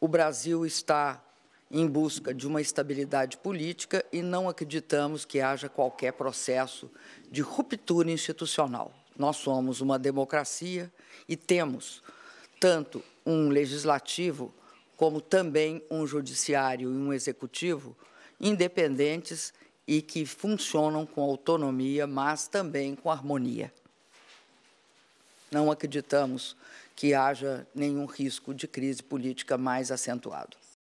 O Brasil está em busca de uma estabilidade política e não acreditamos que haja qualquer processo de ruptura institucional. Nós somos uma democracia e temos tanto um legislativo como também um judiciário e um executivo independentes e que funcionam com autonomia, mas também com harmonia não acreditamos que haja nenhum risco de crise política mais acentuado.